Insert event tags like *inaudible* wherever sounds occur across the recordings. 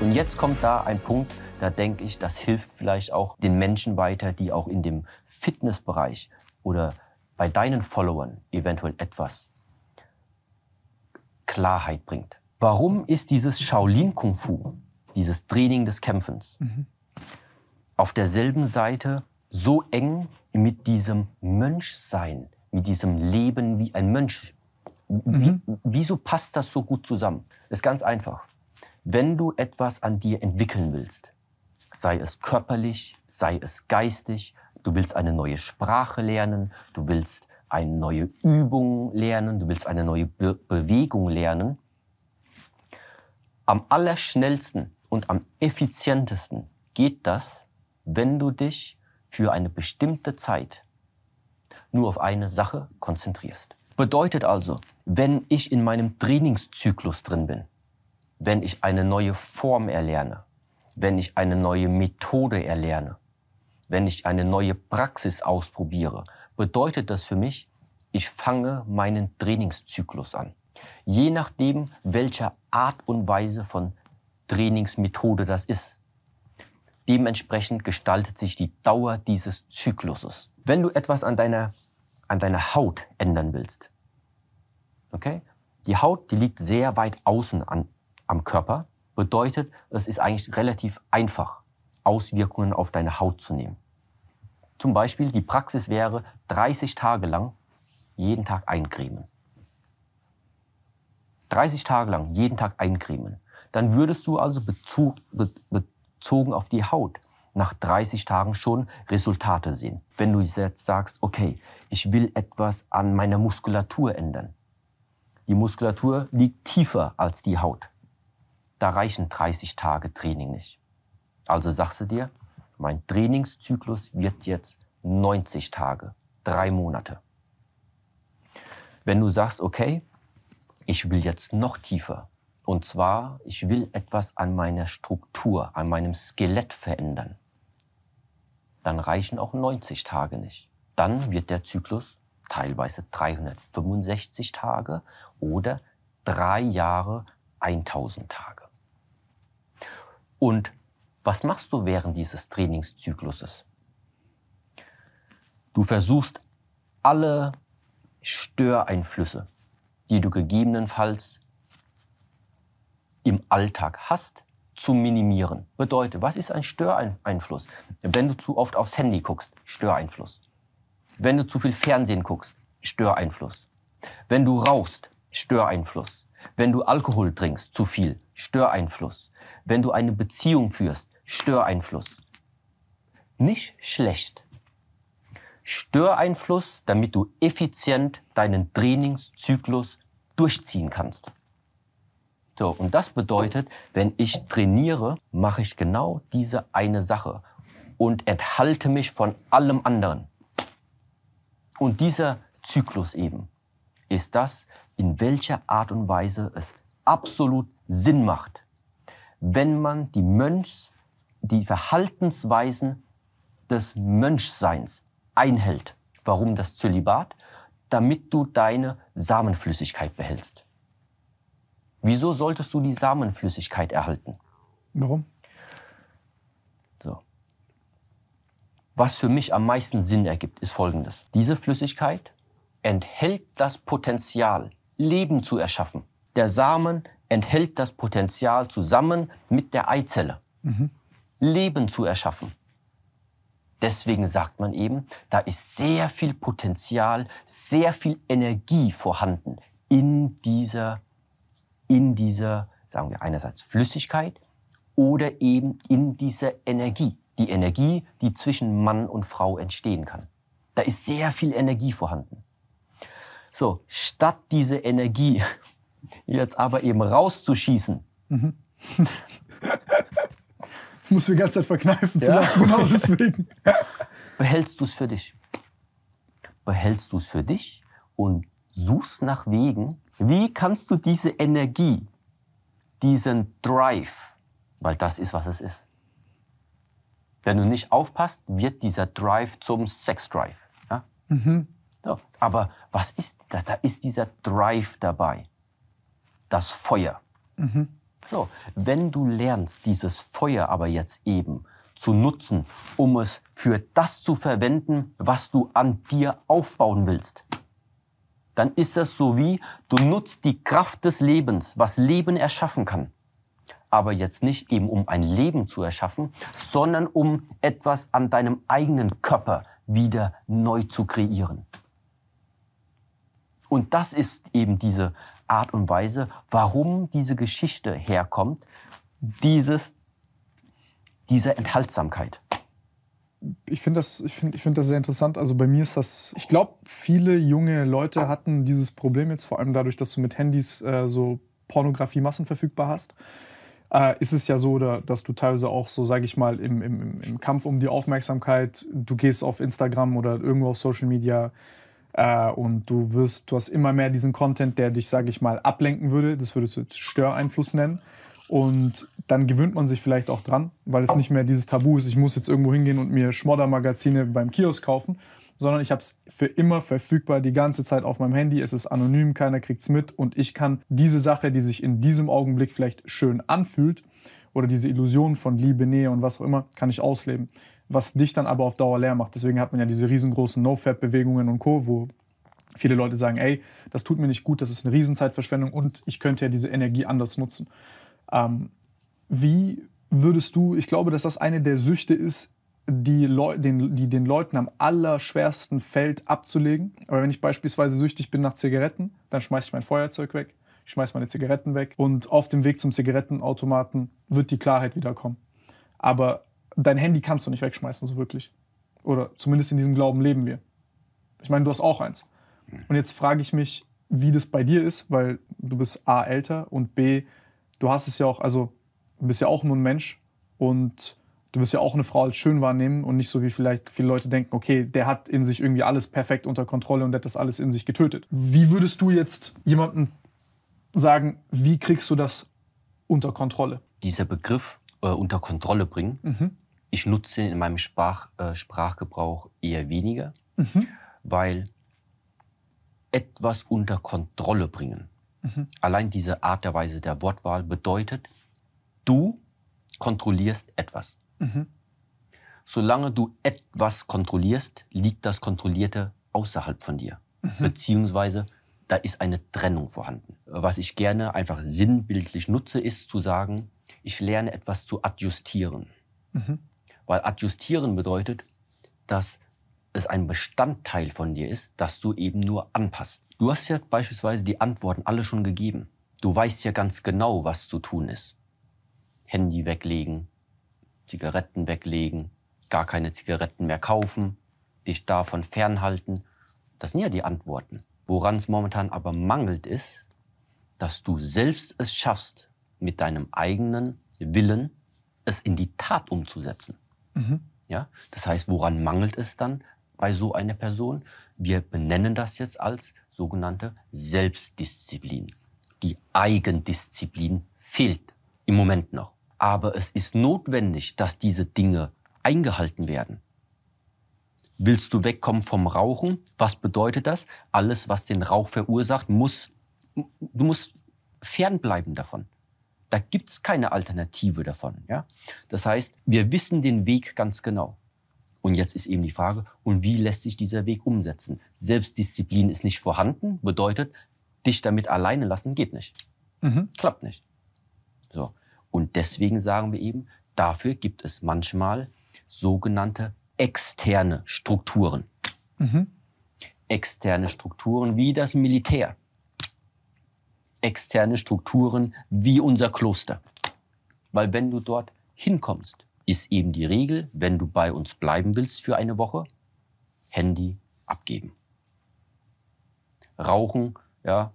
Und jetzt kommt da ein Punkt, da denke ich, das hilft vielleicht auch den Menschen weiter, die auch in dem Fitnessbereich oder bei deinen Followern eventuell etwas Klarheit bringt. Warum ist dieses Shaolin Kung Fu, dieses Training des Kämpfens, mhm. auf derselben Seite so eng mit diesem Mönchsein, mit diesem Leben wie ein Mönch? Wie, mhm. Wieso passt das so gut zusammen? Das ist ganz einfach. Wenn du etwas an dir entwickeln willst, sei es körperlich, sei es geistig, du willst eine neue Sprache lernen, du willst eine neue Übung lernen, du willst eine neue Be Bewegung lernen, am allerschnellsten und am effizientesten geht das, wenn du dich für eine bestimmte Zeit nur auf eine Sache konzentrierst. Bedeutet also, wenn ich in meinem Trainingszyklus drin bin, wenn ich eine neue Form erlerne, wenn ich eine neue Methode erlerne, wenn ich eine neue Praxis ausprobiere, bedeutet das für mich, ich fange meinen Trainingszyklus an. Je nachdem, welcher Art und Weise von Trainingsmethode das ist. Dementsprechend gestaltet sich die Dauer dieses Zykluses. Wenn du etwas an deiner, an deiner Haut ändern willst, okay? Die Haut, die liegt sehr weit außen an, am Körper, bedeutet, es ist eigentlich relativ einfach, Auswirkungen auf deine Haut zu nehmen. Zum Beispiel die Praxis wäre, 30 Tage lang jeden Tag eincremen. 30 Tage lang jeden Tag eincremen. Dann würdest du also Bezug, be, bezogen auf die Haut nach 30 Tagen schon Resultate sehen. Wenn du jetzt sagst, okay, ich will etwas an meiner Muskulatur ändern. Die Muskulatur liegt tiefer als die Haut da reichen 30 Tage Training nicht. Also sagst du dir, mein Trainingszyklus wird jetzt 90 Tage, drei Monate. Wenn du sagst, okay, ich will jetzt noch tiefer, und zwar, ich will etwas an meiner Struktur, an meinem Skelett verändern, dann reichen auch 90 Tage nicht. Dann wird der Zyklus teilweise 365 Tage oder drei Jahre 1000 Tage. Und was machst du während dieses Trainingszykluses? Du versuchst alle Störeinflüsse, die du gegebenenfalls im Alltag hast, zu minimieren. Bedeutet, was ist ein Störeinfluss? Wenn du zu oft aufs Handy guckst, Störeinfluss. Wenn du zu viel Fernsehen guckst, Störeinfluss. Wenn du rauchst, Störeinfluss. Wenn du Alkohol trinkst, zu viel, Störeinfluss. Wenn du eine Beziehung führst, Störeinfluss. Nicht schlecht. Störeinfluss, damit du effizient deinen Trainingszyklus durchziehen kannst. So, und das bedeutet, wenn ich trainiere, mache ich genau diese eine Sache und enthalte mich von allem anderen. Und dieser Zyklus eben ist das, in welcher Art und Weise es absolut Sinn macht, wenn man die Mönchs, die Verhaltensweisen des Mönchseins einhält. Warum das Zölibat? Damit du deine Samenflüssigkeit behältst. Wieso solltest du die Samenflüssigkeit erhalten? Warum? So. Was für mich am meisten Sinn ergibt, ist folgendes. Diese Flüssigkeit enthält das Potenzial, Leben zu erschaffen. Der Samen enthält das Potenzial zusammen mit der Eizelle, mhm. Leben zu erschaffen. Deswegen sagt man eben, da ist sehr viel Potenzial, sehr viel Energie vorhanden in dieser, in dieser, sagen wir einerseits Flüssigkeit oder eben in dieser Energie. Die Energie, die zwischen Mann und Frau entstehen kann. Da ist sehr viel Energie vorhanden. So, statt diese Energie *laughs* jetzt aber eben rauszuschießen, mhm. *laughs* muss mir die ganze Zeit verkneifen zu ja? lachen, genau deswegen. *laughs* Behältst du es für dich. Behältst du es für dich und suchst nach Wegen, wie kannst du diese Energie, diesen Drive, weil das ist, was es ist. Wenn du nicht aufpasst, wird dieser Drive zum Sex-Drive. Ja? Mhm. Doch. Aber was ist, da, da ist dieser Drive dabei, das Feuer. Mhm. So, wenn du lernst, dieses Feuer aber jetzt eben zu nutzen, um es für das zu verwenden, was du an dir aufbauen willst, dann ist das so wie, du nutzt die Kraft des Lebens, was Leben erschaffen kann. Aber jetzt nicht eben um ein Leben zu erschaffen, sondern um etwas an deinem eigenen Körper wieder neu zu kreieren. Und das ist eben diese Art und Weise, warum diese Geschichte herkommt, dieses, dieser Enthaltsamkeit. Ich finde das, ich find, ich find das sehr interessant. Also bei mir ist das, ich glaube, viele junge Leute hatten dieses Problem jetzt, vor allem dadurch, dass du mit Handys äh, so Pornografie massenverfügbar hast. Äh, ist es ja so, da, dass du teilweise auch so, sage ich mal, im, im, im Kampf um die Aufmerksamkeit, du gehst auf Instagram oder irgendwo auf Social Media, äh, und du wirst, du hast immer mehr diesen Content, der dich, sage ich mal, ablenken würde. Das würdest du jetzt Störeinfluss nennen. Und dann gewöhnt man sich vielleicht auch dran, weil es nicht mehr dieses Tabu ist, ich muss jetzt irgendwo hingehen und mir Schmoddermagazine beim Kiosk kaufen, sondern ich habe es für immer verfügbar, die ganze Zeit auf meinem Handy. Es ist anonym, keiner kriegt es mit und ich kann diese Sache, die sich in diesem Augenblick vielleicht schön anfühlt oder diese Illusion von Liebe, Nähe und was auch immer, kann ich ausleben was dich dann aber auf Dauer leer macht. Deswegen hat man ja diese riesengroßen No-Fab-Bewegungen und Co., wo viele Leute sagen, ey, das tut mir nicht gut, das ist eine Riesenzeitverschwendung und ich könnte ja diese Energie anders nutzen. Ähm, wie würdest du, ich glaube, dass das eine der Süchte ist, die, Leu den, die den Leuten am allerschwersten fällt abzulegen. Aber wenn ich beispielsweise süchtig bin nach Zigaretten, dann schmeiße ich mein Feuerzeug weg, ich schmeiße meine Zigaretten weg und auf dem Weg zum Zigarettenautomaten wird die Klarheit wiederkommen. Aber dein Handy kannst du nicht wegschmeißen, so wirklich. Oder zumindest in diesem Glauben leben wir. Ich meine, du hast auch eins. Und jetzt frage ich mich, wie das bei dir ist, weil du bist A älter und B, du hast es ja auch, also du bist ja auch nur ein Mensch und du wirst ja auch eine Frau als schön wahrnehmen und nicht so wie vielleicht viele Leute denken, okay, der hat in sich irgendwie alles perfekt unter Kontrolle und der hat das alles in sich getötet. Wie würdest du jetzt jemandem sagen, wie kriegst du das unter Kontrolle? Dieser Begriff äh, unter Kontrolle bringen, mhm ich nutze in meinem Sprach, äh, Sprachgebrauch eher weniger, mhm. weil etwas unter Kontrolle bringen. Mhm. Allein diese Art der Weise der Wortwahl bedeutet, du kontrollierst etwas. Mhm. Solange du etwas kontrollierst, liegt das Kontrollierte außerhalb von dir. Mhm. Beziehungsweise da ist eine Trennung vorhanden. Was ich gerne einfach sinnbildlich nutze, ist zu sagen, ich lerne etwas zu adjustieren. Mhm. Weil adjustieren bedeutet, dass es ein Bestandteil von dir ist, dass du eben nur anpasst. Du hast ja beispielsweise die Antworten alle schon gegeben. Du weißt ja ganz genau, was zu tun ist. Handy weglegen, Zigaretten weglegen, gar keine Zigaretten mehr kaufen, dich davon fernhalten. Das sind ja die Antworten. Woran es momentan aber mangelt ist, dass du selbst es schaffst, mit deinem eigenen Willen es in die Tat umzusetzen. Mhm. Ja? Das heißt, woran mangelt es dann bei so einer Person? Wir benennen das jetzt als sogenannte Selbstdisziplin. Die Eigendisziplin fehlt im Moment noch. Aber es ist notwendig, dass diese Dinge eingehalten werden. Willst du wegkommen vom Rauchen? Was bedeutet das? Alles, was den Rauch verursacht, muss, du musst fernbleiben davon. Da gibt es keine Alternative davon. Ja? Das heißt, wir wissen den Weg ganz genau. Und jetzt ist eben die Frage, und wie lässt sich dieser Weg umsetzen? Selbstdisziplin ist nicht vorhanden, bedeutet, dich damit alleine lassen geht nicht. Mhm. Klappt nicht. So. Und deswegen sagen wir eben, dafür gibt es manchmal sogenannte externe Strukturen. Mhm. Externe Strukturen wie das Militär externe Strukturen wie unser Kloster. Weil wenn du dort hinkommst, ist eben die Regel, wenn du bei uns bleiben willst für eine Woche, Handy abgeben. Rauchen, ja,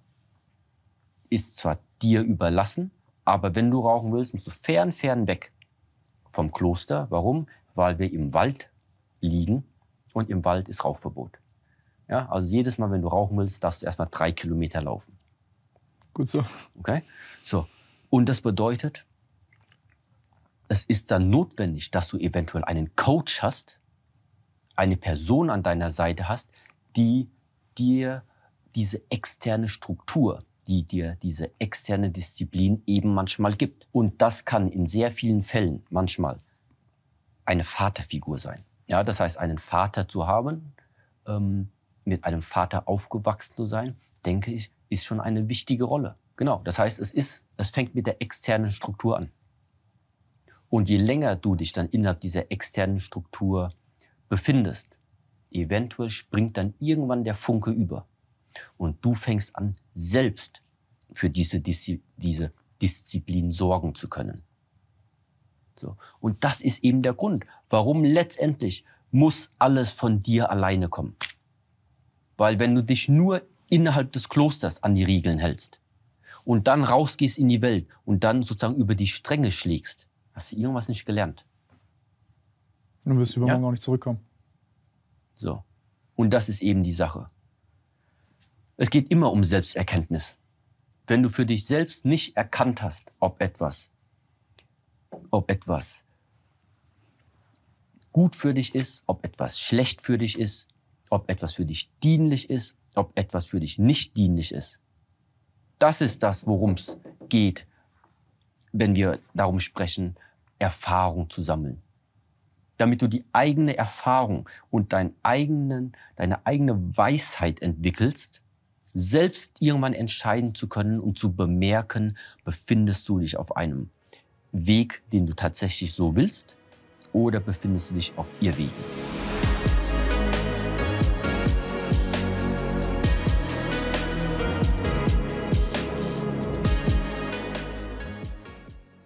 ist zwar dir überlassen, aber wenn du rauchen willst, musst du fern, fern weg vom Kloster. Warum? Weil wir im Wald liegen und im Wald ist Rauchverbot. Ja, also jedes Mal, wenn du rauchen willst, darfst du erstmal drei Kilometer laufen. Gut so. Okay? So. Und das bedeutet, es ist dann notwendig, dass du eventuell einen Coach hast, eine Person an deiner Seite hast, die dir diese externe Struktur, die dir diese externe Disziplin eben manchmal gibt. Und das kann in sehr vielen Fällen manchmal eine Vaterfigur sein. Ja, das heißt, einen Vater zu haben, ähm, mit einem Vater aufgewachsen zu sein, denke ich, ist schon eine wichtige Rolle. Genau. Das heißt, es ist, es fängt mit der externen Struktur an. Und je länger du dich dann innerhalb dieser externen Struktur befindest, eventuell springt dann irgendwann der Funke über. Und du fängst an, selbst für diese, diese Disziplin sorgen zu können. So. Und das ist eben der Grund, warum letztendlich muss alles von dir alleine kommen. Weil wenn du dich nur innerhalb des Klosters an die Riegeln hältst und dann rausgehst in die Welt und dann sozusagen über die Stränge schlägst, hast du irgendwas nicht gelernt. Du wirst übermorgen ja? auch nicht zurückkommen. So. Und das ist eben die Sache. Es geht immer um Selbsterkenntnis. Wenn du für dich selbst nicht erkannt hast, ob etwas, ob etwas gut für dich ist, ob etwas schlecht für dich ist, ob etwas für dich dienlich ist, ob etwas für dich nicht dienlich ist. Das ist das, worum es geht, wenn wir darum sprechen, Erfahrung zu sammeln. Damit du die eigene Erfahrung und dein eigenen, deine eigene Weisheit entwickelst, selbst irgendwann entscheiden zu können und zu bemerken, befindest du dich auf einem Weg, den du tatsächlich so willst, oder befindest du dich auf ihr Wegen.